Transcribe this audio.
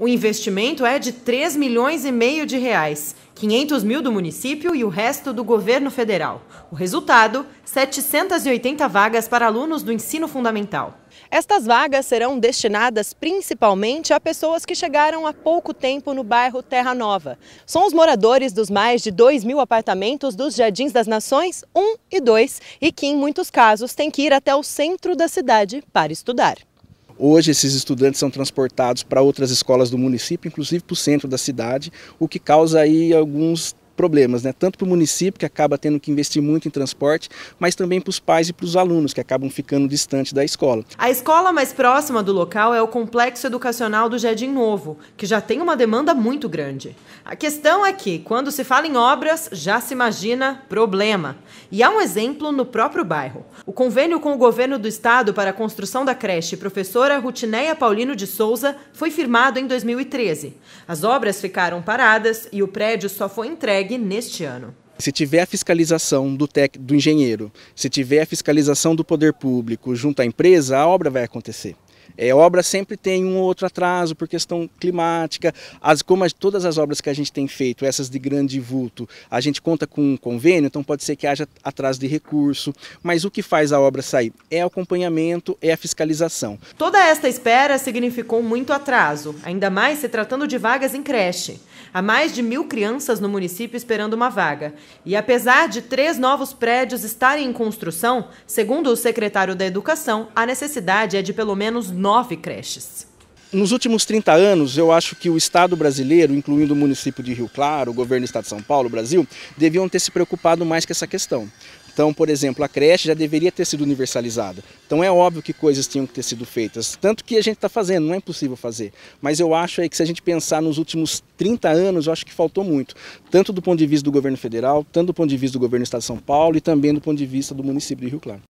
O investimento é de 3 milhões e meio de reais, 500 mil do município e o resto do governo federal. O resultado, 780 vagas para alunos do ensino fundamental. Estas vagas serão destinadas principalmente a pessoas que chegaram há pouco tempo no bairro Terra Nova. São os moradores dos mais de 2 mil apartamentos dos Jardins das Nações 1 e 2 e que, em muitos casos, têm que ir até o centro da cidade para estudar. Hoje esses estudantes são transportados para outras escolas do município, inclusive para o centro da cidade, o que causa aí alguns problemas, né? tanto para o município, que acaba tendo que investir muito em transporte, mas também para os pais e para os alunos, que acabam ficando distante da escola. A escola mais próxima do local é o Complexo Educacional do Jardim Novo, que já tem uma demanda muito grande. A questão é que, quando se fala em obras, já se imagina problema. E há um exemplo no próprio bairro. O convênio com o governo do estado para a construção da creche professora Rutineia Paulino de Souza foi firmado em 2013. As obras ficaram paradas e o prédio só foi entregue entregue neste ano. Se tiver a fiscalização do, tec, do engenheiro, se tiver a fiscalização do poder público junto à empresa, a obra vai acontecer. É, obra sempre tem um ou outro atraso por questão climática, as, como as, todas as obras que a gente tem feito, essas de grande vulto, a gente conta com um convênio, então pode ser que haja atraso de recurso, mas o que faz a obra sair é acompanhamento, é a fiscalização. Toda esta espera significou muito atraso, ainda mais se tratando de vagas em creche. Há mais de mil crianças no município esperando uma vaga. E apesar de três novos prédios estarem em construção, segundo o secretário da Educação, a necessidade é de pelo menos nove creches. Nos últimos 30 anos, eu acho que o Estado brasileiro, incluindo o município de Rio Claro, o governo do Estado de São Paulo, Brasil, deviam ter se preocupado mais com essa questão. Então, por exemplo, a creche já deveria ter sido universalizada. Então é óbvio que coisas tinham que ter sido feitas. Tanto que a gente está fazendo, não é impossível fazer. Mas eu acho aí que se a gente pensar nos últimos 30 anos, eu acho que faltou muito. Tanto do ponto de vista do governo federal, tanto do ponto de vista do governo do Estado de São Paulo e também do ponto de vista do município de Rio Claro.